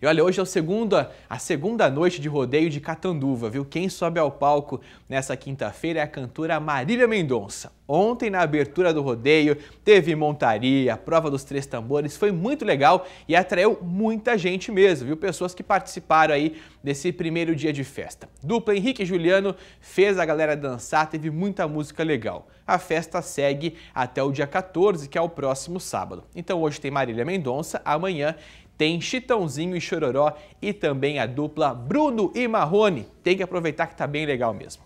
E olha, hoje é a segunda, a segunda noite de rodeio de Catanduva, viu? Quem sobe ao palco nessa quinta-feira é a cantora Marília Mendonça. Ontem, na abertura do rodeio, teve montaria, prova dos três tambores, foi muito legal e atraiu muita gente mesmo, viu? Pessoas que participaram aí desse primeiro dia de festa. Dupla Henrique e Juliano fez a galera dançar, teve muita música legal. A festa segue até o dia 14, que é o próximo sábado. Então hoje tem Marília Mendonça, amanhã tem Chitãozinho e Chororó e também a dupla Bruno e Marrone. Tem que aproveitar que tá bem legal mesmo.